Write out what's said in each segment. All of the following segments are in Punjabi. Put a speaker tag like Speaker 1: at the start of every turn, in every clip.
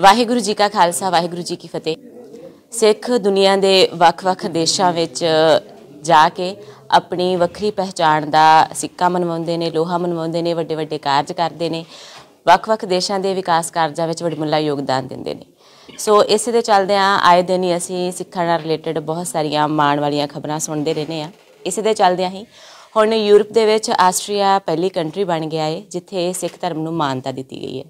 Speaker 1: ਵਾਹਿਗੁਰੂ ਜੀ ਕਾ ਖਾਲਸਾ ਵਾਹਿਗੁਰੂ ਜੀ ਕੀ ਫਤਿਹ ਸਿੱਖ ਦੁਨੀਆ ਦੇ ਵੱਖ-ਵੱਖ ਦੇਸ਼ਾਂ ਵਿੱਚ ਜਾ ਕੇ ਆਪਣੀ ਵੱਖਰੀ ਪਹਿਚਾਣ ਦਾ ਸਿੱਕਾ ਮਨਵਾਉਂਦੇ ਨੇ ਲੋਹਾ ਮਨਵਾਉਂਦੇ ਨੇ ਵੱਡੇ-ਵੱਡੇ ਕਾਰਜ ਕਰਦੇ ਨੇ ਵੱਖ-ਵੱਖ ਦੇਸ਼ਾਂ ਦੇ ਵਿਕਾਸ ਕਾਰਜਾਂ ਵਿੱਚ ਮੁੱਲਾ ਯੋਗਦਾਨ ਦਿੰਦੇ ਨੇ ਸੋ ਇਸੇ ਦੇ ਚੱਲਦਿਆਂ ਆਏ ਦਿਨ ਹੀ ਅਸੀਂ ਸਿੱਖਾਂ ਨਾਲ ਰਿਲੇਟਡ ਬਹੁਤ ਸਾਰੀਆਂ ਮਾਣ ਵਾਲੀਆਂ ਖਬਰਾਂ ਸੁਣਦੇ ਰਹਿੰਦੇ ਆ ਇਸੇ ਦੇ ਚੱਲਦਿਆਂ ਹੀ ਹੁਣ ਯੂਰਪ ਦੇ ਵਿੱਚ ਆਸਟਰੀਆ ਪਹਿਲੀ ਕੰਟਰੀ ਬਣ ਗਿਆ ਹੈ ਜਿੱਥੇ ਸਿੱਖ ਧਰਮ ਨੂੰ ਮਾਨਤਾ ਦਿੱਤੀ ਗਈ ਹੈ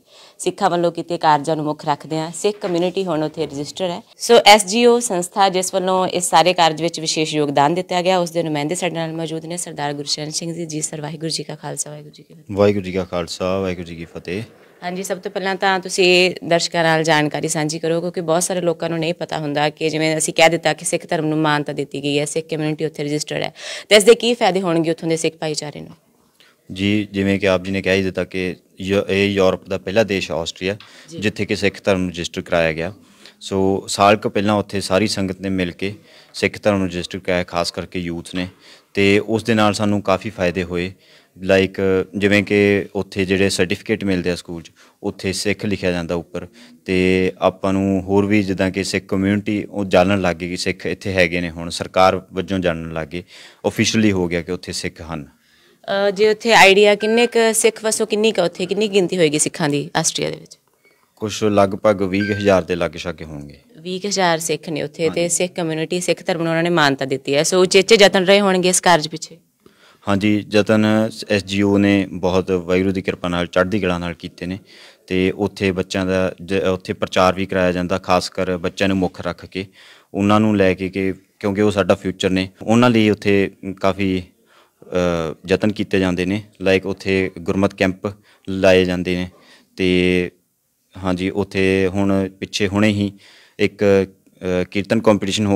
Speaker 1: ਸਿੱਖਾਂ ਵੱਲੋਂ ਕੀਤੇ ਕਾਰਜਾਂ ਨੂੰ ਮੁੱਖ ਰੱਖਦੇ ਆ ਸਿੱਖ ਕਮਿਊਨਿਟੀ ਹੁਣ ਉੱਥੇ ਰਜਿਸਟਰ ਹੈ ਸੋ ਐਸਜੀਓ ਸੰਸਥਾ ਜਿਸ ਵੱਲੋਂ ਇਸ ਸਾਰੇ ਕਾਰਜ ਵਿੱਚ ਵਿਸ਼ੇਸ਼ ਯੋਗਦਾਨ ਦਿੱਤਾ ਗਿਆ ਉਸ ਦੇ ਨੁਮਾਇੰਦੇ ਸਾਡੇ ਨਾਲ ਮੌਜੂਦ ਨੇ ਸਰਦਾਰ ਗੁਰਸ਼ਰਨ ਸਿੰਘ ਜੀ ਜੀ ਸਰ ਵਾਹਿਗੁਰੂ ਜੀ ਕਾ ਖਾਲਸਾ ਵਾਹਿਗੁਰੂ ਜੀ
Speaker 2: ਕੀ ਫਤਿਹ ਵਾਹਿਗੁਰੂ ਜੀ ਕਾ ਖਾਲਸਾ ਵਾਹਿਗੁਰੂ ਜੀ ਕੀ ਫਤਿਹ
Speaker 1: ਹਾਂਜੀ ਸਭ ਤੋਂ ਪਹਿਲਾਂ ਤਾਂ ਤੁਸੀਂ ਦਰਸ਼ਕਾਂ ਨਾਲ ਜਾਣਕਾਰੀ ਸਾਂਝੀ ਕਰੋ ਕਿਉਂਕਿ ਬਹੁਤ ਸਾਰੇ ਲੋਕਾਂ ਨੂੰ ਨਹੀਂ ਪਤਾ ਹੁੰਦਾ ਕਿ ਜਿਵੇਂ ਅਸੀਂ ਕਹਿ ਦਿੱਤਾ ਕਿ ਸਿੱਖ ਧਰਮ ਨੂੰ ਮਾਨਤਾ ਦਿੱਤੀ ਗਈ ਹੈ ਸਿੱਖ ਕਮਿਊਨਿਟੀ ਉੱਥੇ ਰਜਿਸਟਰਡ ਹੈ ਤੇ ਇਸ ਦੇ ਕੀ ਫਾਇਦੇ ਹੋਣਗੇ ਉੱਥੋਂ ਦੇ ਸਿੱਖ ਭਾਈਚਾਰੇ ਨੂੰ
Speaker 2: ਜੀ ਜਿਵੇਂ ਕਿ ਆਪ ਜੀ ਨੇ ਕਹਿ ਹੀ ਦਿੱਤਾ ਕਿ ਇਹ ਯੂਰਪ ਦਾ ਪਹਿਲਾ ਦੇਸ਼ ਆਸਟਰੀਆ ਜਿੱਥੇ ਕਿ ਸਿੱਖ ਧਰਮ ਰਜਿਸਟਰ ਕਰਾਇਆ ਗਿਆ ਸੋ ਸਾਲ ਕੁ ਪਹਿਲਾਂ ਉੱਥੇ ਸਾਰੀ ਸੰਗਤ ਨੇ ਮਿਲ ਕੇ ਸਿੱਖ ਧਰਮ ਨੂੰ ਰਜਿਸਟਰ ਕਰਾਇਆ ਖਾਸ ਕਰਕੇ ਯੂਥ ਨੇ ਤੇ ਉਸ ਦੇ ਨਾਲ ਸਾਨੂੰ ਕਾਫੀ ਫਾਇਦੇ ਹੋਏ ਲਾਈਕ ਜਿਵੇਂ ਕਿ ਉੱਥੇ ਜਿਹੜੇ ਸਰਟੀਫਿਕੇਟ ਮਿਲਦੇ ਆ ਸਕੂਲ 'ਚ ਉੱਥੇ ਸਿੱਖ ਲਿਖਿਆ ਜਾਂਦਾ ਉੱਪਰ ਤੇ ਆਪਾਂ ਨੂੰ ਹੋਰ ਵੀ ਜਿੱਦਾਂ ਕਿ ਸਿੱਖ ਕਮਿਊਨਿਟੀ ਉਹ ਜਾਣਨ ਲੱਗ ਗਈ ਕਿ ਸਿੱਖ ਇੱਥੇ ਹੈਗੇ ਨੇ ਹੁਣ ਸਰਕਾਰ ਵੱਜੋਂ ਜਾਣਨ ਲੱਗ ਗਈ ਆਫੀਸ਼ੀਅਲੀ ਹੋ ਗਿਆ ਕਿ ਉੱਥੇ ਸਿੱਖ ਹਨ
Speaker 1: ਜੇ ਉੱਥੇ ਆਈਡੀਆ ਕਿੰਨੇ ਕ ਸਿੱਖ ਵਸੋਂ ਕਿੰਨੀ ਕ ਉੱਥੇ ਕਿੰਨੀ ਗਿਣਤੀ ਹੋਏਗੀ ਸਿੱਖਾਂ ਦੀ ਆਸਟਰੀਆ ਦੇ ਵਿੱਚ
Speaker 2: ਕੁਝ ਲਗਭਗ 20000 ਦੇ ਲੱਗ ਛਾਗੇ ਹੋਣਗੇ
Speaker 1: 20000 ਸਿੱਖ ਨੇ ਉੱਥੇ ਤੇ ਸਿੱਖ ਕਮਿਊਨਿਟੀ ਸਿੱਖ ਧਰਮ ਨੂੰ ਉਹਨਾਂ ਨੇ ਮਾਨਤਾ ਦਿੱਤੀ ਹੈ ਸੋ ਉਚੇਚੇ ਯਤਨ ਰਹੇ ਹੋਣਗੇ ਇਸ ਕਾਰਜ ਪਿੱਛੇ
Speaker 2: ਹਾਂਜੀ ਯਤਨ ਐਸਜੀਓ ਨੇ ਬਹੁਤ ਵੈਰੂ ਦੀ ਕਿਰਪਾ ਨਾਲ ਚੜ੍ਹਦੀ ਕਲਾ ਨਾਲ ਕੀਤੇ ਨੇ ਤੇ ਉੱਥੇ ਬੱਚਿਆਂ ਦਾ ਉੱਥੇ ਪ੍ਰਚਾਰ ਵੀ ਕਰਾਇਆ ਜਾਂਦਾ ਖਾਸ ਕਰ ਬੱਚਿਆਂ ਨੂੰ ਮੁੱਖ ਰੱਖ ਕੇ ਉਹਨਾਂ ਨੂੰ ਲੈ ਕੇ ਕਿ ਕਿਉਂਕਿ ਉਹ ਸਾਡਾ ਫਿਊਚਰ ਨੇ ਉਹਨਾਂ ਲਈ ਉੱਥੇ ਕਾਫੀ ਯਤਨ ਕੀਤੇ ਜਾਂਦੇ ਨੇ ਲਾਈਕ ਉੱਥੇ ਗੁਰਮਤ ਕੈਂਪ ਲਾਏ ਜਾਂਦੇ ਨੇ ਤੇ ਹਾਂਜੀ ਉੱਥੇ ਹੁਣ ਪਿੱਛੇ ਹੁਣੇ ਹੀ ਇੱਕ ਕੀਰਤਨ ਕੰਪੀਟੀਸ਼ਨ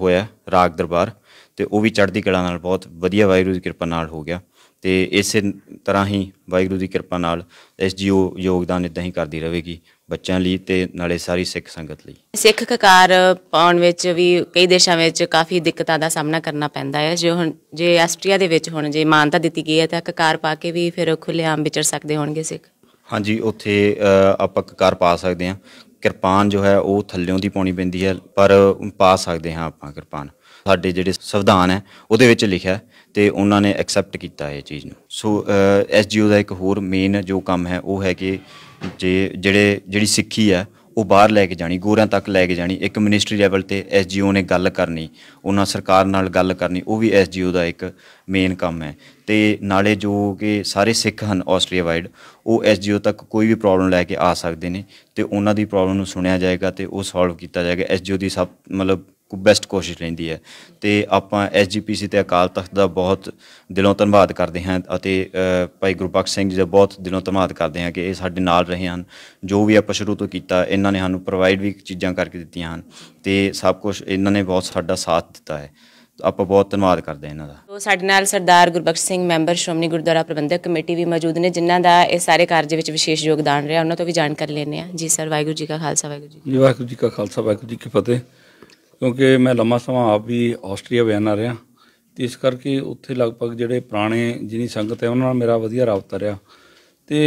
Speaker 2: ਹੋਇਆ ਰਾਗ ਦਰਬਾਰ ਤੇ ਉਹ ਵੀ ਚੜ੍ਹਦੀ ਕਲਾ ਨਾਲ ਬਹੁਤ ਵਧੀਆ ਵਾਹਿਗੁਰੂ ਦੀ ਕਿਰਪਾ ਨਾਲ ਹੋ ਗਿਆ ਤੇ ਇਸੇ ਤਰ੍ਹਾਂ ਹੀ ਵਾਹਿਗੁਰੂ ਦੀ ਕਿਰਪਾ ਨਾਲ ਐਸਜੀਓ ਯੋਗਦਾਨ ਇਦਾਂ ਹੀ ਕਰਦੀ ਰਹੇਗੀ ਬੱਚਿਆਂ ਲਈ ਤੇ ਨਾਲੇ ਸਾਰੀ ਸਿੱਖ ਸੰਗਤ ਲਈ
Speaker 1: ਸਿੱਖ ਕਕਾਰ ਪਾਉਣ ਵਿੱਚ ਵੀ ਕਈ ਦੇਸ਼ਾਂ ਵਿੱਚ ਕਾਫੀ ਦਿੱਕਤਾਂ ਦਾ ਸਾਹਮਣਾ ਕਰਨਾ ਪੈਂਦਾ ਹੈ ਜੇ ਹੁਣ ਜੇ ਆਸਟਰੀਆ ਦੇ ਵਿੱਚ ਹੁਣ ਜੇ ਮਾਨਤਾ ਦਿੱਤੀ ਗਈ ਹੈ ਤਾਂ ਕਕਾਰ ਪਾ ਕੇ ਵੀ ਫਿਰ ਖੁੱਲੇ ਆਮ ਵਿਚਰ ਸਕਦੇ ਹੋਣਗੇ ਸਿੱਖ
Speaker 2: ਹਾਂਜੀ ਉੱਥੇ ਆਪਾਂ ਕਕਾਰ ਪਾ ਸਕਦੇ ਹਾਂ ਕਿਰਪਾਨ ਜੋ ਹੈ ਉਹ ਥੱਲਿਓਂ ਦੀ ਪਾਉਣੀ ਪੈਂਦੀ ਹੈ ਪਰ ਪਾ ਸਕਦੇ ਹਾਂ ਆਪਾਂ ਕਿਰਪਾਨ ਸਾਡੇ ਜਿਹੜੇ ਸੰਵਿਧਾਨ ਹੈ ਉਹਦੇ ਵਿੱਚ ਲਿਖਿਆ ਤੇ ਉਹਨਾਂ ਨੇ ਐਕਸੈਪਟ ਕੀਤਾ ਇਹ ਚੀਜ਼ ਨੂੰ ਸੋ ਐਸਜੀਓ ਦਾ ਇੱਕ ਹੋਰ ਮੇਨ ਜੋ ਕੰਮ ਹੈ ਉਹ ਹੈ ਕਿ ਜੇ ਜਿਹੜੇ ਜਿਹੜੀ ਸਿੱਖੀ ਹੈ ਉਹ ਬਾਹਰ ਲੈ ਕੇ ਜਾਣੀ ਗੋਰਿਆਂ ਤੱਕ ਲੈ ਕੇ ਜਾਣੀ ਇੱਕ ਮਿਨਿਸਟਰੀ ਲੈਵਲ ਤੇ ਐਸਜੀਓ ਨੇ ਗੱਲ ਕਰਨੀ ਉਹਨਾਂ ਸਰਕਾਰ ਨਾਲ ਗੱਲ ਕਰਨੀ ਉਹ ਵੀ ਐਸਜੀਓ ਦਾ ਇੱਕ ਮੇਨ ਕੰਮ ਹੈ ਤੇ ਨਾਲੇ ਜੋ ਕਿ ਸਾਰੇ ਸਿੱਖ ਹਨ ਆਸਟਰੀਆ ਵਾਈਡ ਉਹ ਐਸਜੀਓ ਤੱਕ ਕੋਈ ਵੀ ਪ੍ਰੋਬਲਮ ਲੈ ਕੇ ਆ ਸਕਦੇ ਨੇ ਤੇ ਉਹਨਾਂ ਦੀ ਪ੍ਰੋਬਲਮ ਨੂੰ ਸੁਣਿਆ ਜਾਏਗਾ ਤੇ ਉਹ ਸੋਲਵ ਕੀਤਾ ਜਾਏਗਾ ਐਸਜੀਓ ਦੀ ਸਭ ਮਤਲਬ ਬੈਸਟ ਕੋਸ਼ਿਸ਼ ਰਹਿੰਦੀ ਹੈ ਤੇ ਆਪਾਂ ਐਸਜੀਪੀਸੀ ਤੇ ਅਕਾਲ ਤਖਤ ਦਾ ਬਹੁਤ ਦਿਲੋਂ ਧੰਨਵਾਦ ਕਰਦੇ ਹਾਂ ਅਤੇ ਭਾਈ ਗੁਰਬਖਸ਼ ਸਿੰਘ ਜੀ ਦਾ ਬਹੁਤ ਦਿਲੋਂ ਧੰਨਵਾਦ ਕਰਦੇ ਹਾਂ ਕਿ ਇਹ ਸਾਡੇ ਨਾਲ ਰਹੇ ਹਨ ਜੋ ਵੀ ਆਪਾਂ ਸ਼ੁਰੂ ਤੋਂ ਕੀਤਾ ਇਹਨਾਂ ਨੇ ਸਾਨੂੰ ਪ੍ਰੋਵਾਈਡ ਵੀ ਚੀਜ਼ਾਂ ਕਰਕੇ ਦਿੱਤੀਆਂ ਹਨ ਤੇ ਸਭ ਕੁਝ ਇਹਨਾਂ ਨੇ ਬਹੁਤ ਸਾਡਾ ਸਾਥ ਦਿੱਤਾ ਹੈ ਆਪਾਂ ਬਹੁਤ ਧੰਨਵਾਦ ਕਰਦੇ ਇਹਨਾਂ ਦਾ
Speaker 1: ਸਾਡੇ ਨਾਲ ਸਰਦਾਰ ਗੁਰਬਖਸ਼ ਸਿੰਘ ਮੈਂਬਰ ਸ਼੍ਰੋਮਣੀ ਗੁਰਦੁਆਰਾ ਪ੍ਰਬੰਧਕ ਕਮੇਟੀ ਵੀ ਮੌਜੂਦ ਨੇ ਜਿਨ੍ਹਾਂ ਦਾ ਇਹ ਸਾਰੇ ਕਾਰਜ ਵਿੱਚ ਵਿਸ਼ੇਸ਼ ਯੋਗਦਾਨ ਰਿਹਾ ਉਹਨਾਂ ਤੋਂ ਵੀ ਜਾਣਕਾਰੀ ਲੈਣੇ ਆ ਜੀ ਸਰ ਵਾਹਿਗੁਰੂ ਜੀ ਕਾ ਖਾਲਸਾ
Speaker 3: ਵਾਹਿਗੁਰੂ ਜੀ ਕੀ ਫਤਿਹ ਕਿਉਂਕਿ ਮੈਂ ਲੰਮਾ ਸਮਾਂ ਆਪ ਵੀ ਆਸਟਰੀਆ ਵਿਆਨਾ ਰਿਹਾ ਤੇ ਇਸ ਕਰਕੇ ਉੱਥੇ ਲਗਭਗ ਜਿਹੜੇ ਪੁਰਾਣੇ ਜਿਨੀ ਸੰਗਤ ਹੈ ਉਹਨਾਂ ਨਾਲ ਮੇਰਾ ਵਧੀਆ ਰਾਬਤਾ ਰਿਹਾ ਤੇ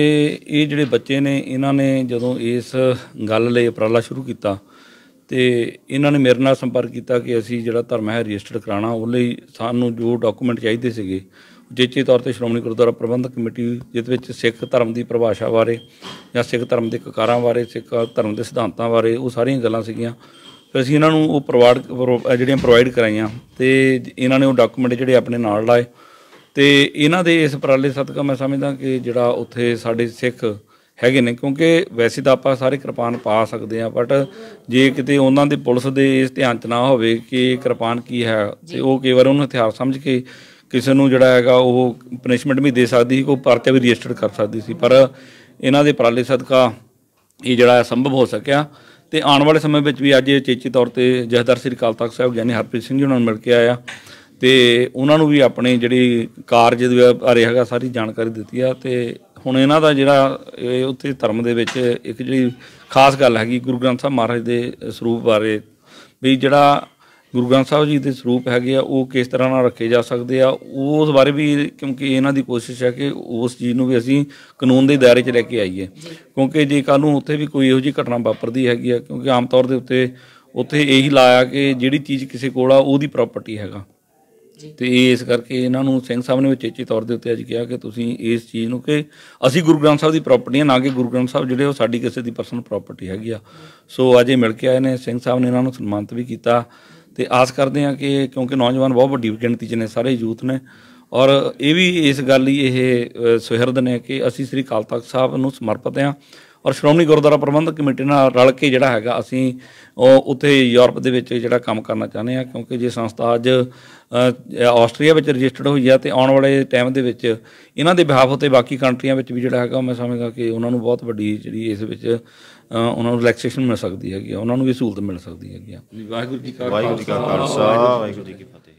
Speaker 3: ਇਹ ਜਿਹੜੇ ਬੱਚੇ ਨੇ ਇਹਨਾਂ ਨੇ ਜਦੋਂ ਇਸ ਗੱਲ ਲਈ ਉਪਰਾਲਾ ਸ਼ੁਰੂ ਕੀਤਾ ਤੇ ਇਹਨਾਂ ਨੇ ਮੇਰੇ ਨਾਲ ਸੰਪਰਕ ਕੀਤਾ ਕਿ ਅਸੀਂ ਜਿਹੜਾ ਧਰਮ ਹੈ ਰਜਿਸਟਰ ਕਰਾਣਾ ਉਹ ਲਈ ਸਾਨੂੰ ਜੋ ਡਾਕੂਮੈਂਟ ਚਾਹੀਦੇ ਸੀਗੇ ਉਚੇਚੇ ਤੌਰ ਤੇ ਸ਼੍ਰੋਮਣੀ ਗੁਰਦੁਆਰਾ ਪ੍ਰਬੰਧਕ ਕਮੇਟੀ ਜਿਸ ਵਿੱਚ ਸਿੱਖ ਧਰਮ ਦੀ ਪਰਿਭਾਸ਼ਾ ਬਾਰੇ ਜਾਂ ਸਿੱਖ ਧਰਮ ਦੇ ਕਕਾਰਾਂ ਬਾਰੇ ਸਿੱਖ ਧਰਮ ਦੇ ਸਿਧਾਂਤਾਂ ਬਾਰੇ ਉਹ ਸਾਰੀਆਂ ਗੱਲਾਂ ਸੀਗੀਆਂ ਫਿਰ ਅਸੀਂ ਇਹਨਾਂ ਨੂੰ ਉਹ ਪ੍ਰੋਵਾਈਡ ਜਿਹੜੀਆਂ ਪ੍ਰੋਵਾਈਡ ਕਰਾਈਆਂ ਤੇ ਇਹਨਾਂ ਨੇ ਉਹ ਡਾਕੂਮੈਂਟ ਜਿਹੜੇ ਆਪਣੇ ਨਾਲ ਲਾਏ ਤੇ ਇਹਨਾਂ ਦੇ ਇਸ ਪ੍ਰਾਲੇ ਸਦਕਾ ਮੈਂ ਸਮਝਦਾ ਕਿ ਜਿਹੜਾ ਉੱਥੇ ਸਾਡੇ ਸਿੱਖ ਹੈਗੇ ਨੇ ਕਿਉਂਕਿ ਵੈਸੇ ਤਾਂ ਆਪਾਂ ਸਾਰੇ ਕਿਰਪਾਨ ਪਾ ਸਕਦੇ ਆ ਬਟ ਜੇ ਕਿਤੇ ਉਹਨਾਂ ਦੇ ਪੁਲਿਸ ਦੇ ਇਸ ਧਿਆਨ 'ਚ ਨਾ ਹੋਵੇ ਕਿ ਕਿਰਪਾਨ ਕੀ ਹੈ ਤੇ ਉਹ ਕਈ ਵਾਰ ਉਹਨੂੰ ਹਥਿਆਰ ਸਮਝ ਕੇ ਕਿਸੇ ਨੂੰ ਜਿਹੜਾ ਹੈਗਾ ਉਹ ਪਨਿਸ਼ਮੈਂਟ ਵੀ ਦੇ ਸਕਦੀ ਸੀ ਕੋਈ ਪਰਚਾ ਵੀ ਰਜਿਸਟਰ ਕਰ ਸਕਦੀ ਸੀ ਪਰ ਇਹਨਾਂ ਦੇ ਪ੍ਰਾਲੇ ਸਦਕਾ ਇਹ ਜਿਹੜਾ ਸੰਭਵ ਹੋ ਸਕਿਆ ਤੇ ਆਉਣ ਵਾਲੇ ਸਮੇਂ ਵਿੱਚ ਵੀ ਅੱਜ ਚੇਚੀ ਤੌਰ ਤੇ ਜਹਦਰ ਸਿੰਘ ਕਾਲ ਤਖਤ ਸਾਹਿਬ ਗਿਆਨੀ ਹਰਪ੍ਰੀਤ ਸਿੰਘ ਜੀ ਉਹਨਾਂ ਨੂੰ ਮਿਲ ਕੇ ਆਇਆ ਤੇ ਉਹਨਾਂ ਨੂੰ ਵੀ ਆਪਣੇ ਜਿਹੜੀ ਕਾਰਜ ਦੇ ਬਾਰੇ ਹੈਗਾ ਸਾਰੀ ਜਾਣਕਾਰੀ ਦਿੱਤੀ ਆ ਤੇ ਹੁਣ ਇਹਨਾਂ ਦਾ ਜਿਹੜਾ ਉੱਥੇ ਧਰਮ ਦੇ ਵਿੱਚ ਇੱਕ ਜਿਹੜੀ ਖਾਸ ਗੱਲ ਹੈਗੀ ਗੁਰੂ ਗ੍ਰੰਥ ਸਾਹਿਬ ਮਹਾਰਾਜ ਦੇ ਸਰੂਪ ਬਾਰੇ ਵੀ ਜਿਹੜਾ ਗੁਰੂ ਗ੍ਰੰਥ ਸਾਹਿਬ ਜੀ ਦੇ ਸਰੂਪ ਹੈਗੇ ਆ ਉਹ ਕਿਸ ਤਰ੍ਹਾਂ ਨਾਲ ਰੱਖੇ ਜਾ ਸਕਦੇ ਆ ਉਸ ਬਾਰੇ ਵੀ ਕਿਉਂਕਿ ਇਹਨਾਂ ਦੀ ਕੋਸ਼ਿਸ਼ ਹੈ ਕਿ ਉਸ ਚੀਜ਼ ਨੂੰ ਵੀ ਅਸੀਂ ਕਾਨੂੰਨ ਦੇ ਦਾਇਰੇ 'ਚ ਲੈ ਕੇ ਆਈਏ ਕਿਉਂਕਿ ਜੇ ਕੱਲ ਨੂੰ ਉੱਥੇ ਵੀ ਕੋਈ ਇਹੋ ਜਿਹੀ ਘਟਨਾ ਵਾਪਰਦੀ ਹੈਗੀ ਆ ਕਿਉਂਕਿ ਆਮ ਤੌਰ ਦੇ ਉੱਤੇ ਉੱਥੇ ਇਹੀ ਲਾਇਆ ਕਿ ਜਿਹੜੀ ਚੀਜ਼ ਕਿਸੇ ਕੋਲ ਆ ਉਹਦੀ ਪ੍ਰਾਪਰਟੀ ਹੈਗਾ ਤੇ ਇਸ ਕਰਕੇ ਇਹਨਾਂ ਨੂੰ ਸਿੰਘ ਸਾਹਿਬ ਨੇ ਵਿਚੇਚੇ ਤੌਰ ਦੇ ਉੱਤੇ ਅੱਜ ਕਿਹਾ ਕਿ ਤੁਸੀਂ ਇਸ ਚੀਜ਼ ਨੂੰ ਕਿ ਅਸੀਂ ਗੁਰੂ ਗ੍ਰੰਥ ਸਾਹਿਬ ਦੀ ਪ੍ਰਾਪਰਟੀ ਆ ਨਾ ਕਿ ਗੁਰੂ ਗ੍ਰੰਥ ਸਾਹਿਬ ਜਿਹੜੇ ਉਹ ਸਾਡੀ ਕਿਸੇ ਦੀ ਪਰਸਨਲ ਪ੍ਰਾਪਰਟੀ ਹੈਗੀ ਆ ਸੋ ਅੱਜ ਇਹ ਮਿਲ ਕੇ ਆਏ ਨੇ ਸਿੰਘ ਸਾਹਿਬ ਨੇ ਇਹਨਾਂ ਨੂੰ ਸਨਮਾਨਿਤ ਵੀ ਕੀਤਾ ਤੇ ਆਸ ਕਰਦੇ ਹਾਂ ਕਿ ਕਿਉਂਕਿ ਨੌਜਵਾਨ ਬਹੁਤ ਵੱਡੀ ਗਿਣਤੀ 'ਚ ਨੇ ਸਾਰੇ ਯੂਥ ਨੇ ਔਰ ਇਹ ਵੀ ਇਸ ਗੱਲ ਲਈ ਇਹ ਸੁਹਿਰਦ ਨੇ ਕਿ ਅਸੀਂ ਸ੍ਰੀ ਕਾਲ ਤਖਤ ਸਾਹਿਬ ਨੂੰ ਸਮਰਪਿਤ ਆ ਔਰ ਸ਼੍ਰੋਮਣੀ ਗੁਰਦੁਆਰਾ ਪ੍ਰਬੰਧਕ ਕਮੇਟੀ ਨਾਲ ਰਲ ਕੇ ਜਿਹੜਾ ਹੈਗਾ ਅਸੀਂ ਉੱਥੇ ਯੂਰਪ ਦੇ ਵਿੱਚ ਜਿਹੜਾ ਕੰਮ ਕਰਨਾ ਚਾਹੁੰਦੇ ਆ ਕਿਉਂਕਿ ਜੇ ਸੰਸਥਾ ਅੱਜ ਆਸਟਰੀਆ ਵਿੱਚ ਰਜਿਸਟਰਡ ਹੋਈ ਆ ਤੇ ਆਉਣ ਵਾਲੇ ਟਾਈਮ ਦੇ ਵਿੱਚ ਇਹਨਾਂ ਦੇ ਬਿਹਾਫ ਉਤੇ ਬਾਕੀ ਕੰਟਰੀਆਂ ਵਿੱਚ ਵੀ ਜਿਹੜਾ ਹੈਗਾ ਮੈਂ ਸਮਝਦਾ ਕਿ ਉਹਨਾਂ ਨੂੰ ਬਹੁਤ ਵੱਡੀ ਜਿਹੜੀ ਇਸ ਵਿੱਚ ਉਹਨਾਂ ਨੂੰ ਰਿਲੈਕਸੇਸ਼ਨ ਮਿਲ ਸਕਦੀ ਹੈਗੀ ਉਹਨਾਂ ਨੂੰ ਵੀ ਸਹੂਲਤ ਮਿਲ ਸਕਦੀ ਹੈਗੀ ਵਾਹਿਗੁਰੂ ਜੀ ਕਾ ਖਾਲਸਾ
Speaker 2: ਵਾਹਿਗੁਰੂ ਜੀ ਕੀ ਫਤਿਹ